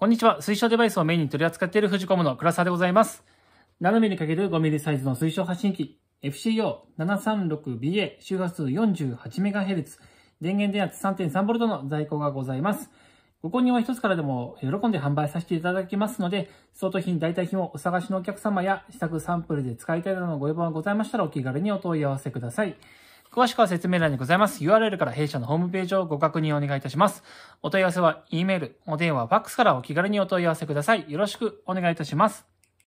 こんにちは。水晶デバイスをメインに取り扱っているフジコムの倉沢でございます。7 m m る5 m m サイズの水晶発信機 FCO736BA 周波数 48MHz 電源電圧 3.3V の在庫がございます。ご購入は一つからでも喜んで販売させていただきますので、相当品、代替品をお探しのお客様や試作サンプルで使いたいなどのご要望がございましたらお気軽にお問い合わせください。詳しくは説明欄にございます URL から弊社のホームページをご確認お願いいたします。お問い合わせは E メール、お電話、ファックスからお気軽にお問い合わせください。よろしくお願いいたします。